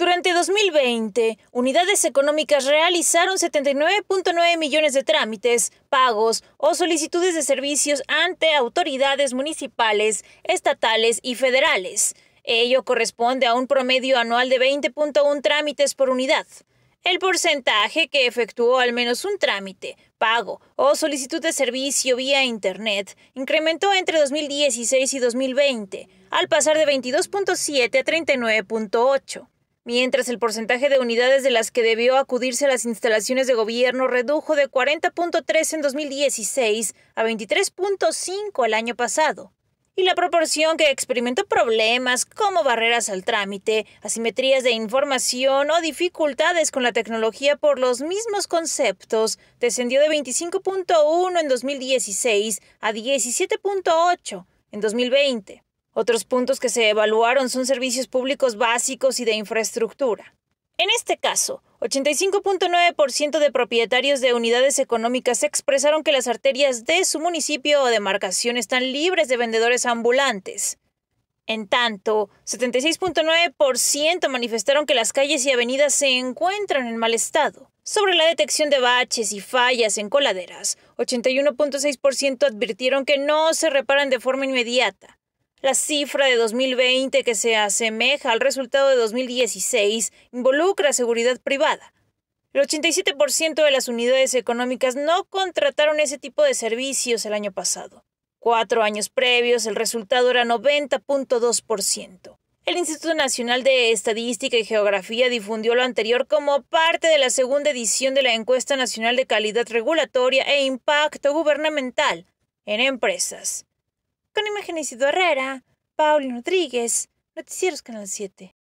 Durante 2020, unidades económicas realizaron 79.9 millones de trámites, pagos o solicitudes de servicios ante autoridades municipales, estatales y federales. Ello corresponde a un promedio anual de 20.1 trámites por unidad. El porcentaje que efectuó al menos un trámite, pago o solicitud de servicio vía Internet incrementó entre 2016 y 2020, al pasar de 22.7 a 39.8 mientras el porcentaje de unidades de las que debió acudirse a las instalaciones de gobierno redujo de 40.3 en 2016 a 23.5 el año pasado. Y la proporción que experimentó problemas como barreras al trámite, asimetrías de información o dificultades con la tecnología por los mismos conceptos descendió de 25.1 en 2016 a 17.8 en 2020. Otros puntos que se evaluaron son servicios públicos básicos y de infraestructura. En este caso, 85.9% de propietarios de unidades económicas expresaron que las arterias de su municipio o demarcación están libres de vendedores ambulantes. En tanto, 76.9% manifestaron que las calles y avenidas se encuentran en mal estado. Sobre la detección de baches y fallas en coladeras, 81.6% advirtieron que no se reparan de forma inmediata. La cifra de 2020 que se asemeja al resultado de 2016 involucra seguridad privada. El 87% de las unidades económicas no contrataron ese tipo de servicios el año pasado. Cuatro años previos el resultado era 90.2%. El Instituto Nacional de Estadística y Geografía difundió lo anterior como parte de la segunda edición de la Encuesta Nacional de Calidad Regulatoria e Impacto Gubernamental en Empresas. Con imágenes Isidro Herrera, Paulino Rodríguez, Noticieros Canal 7.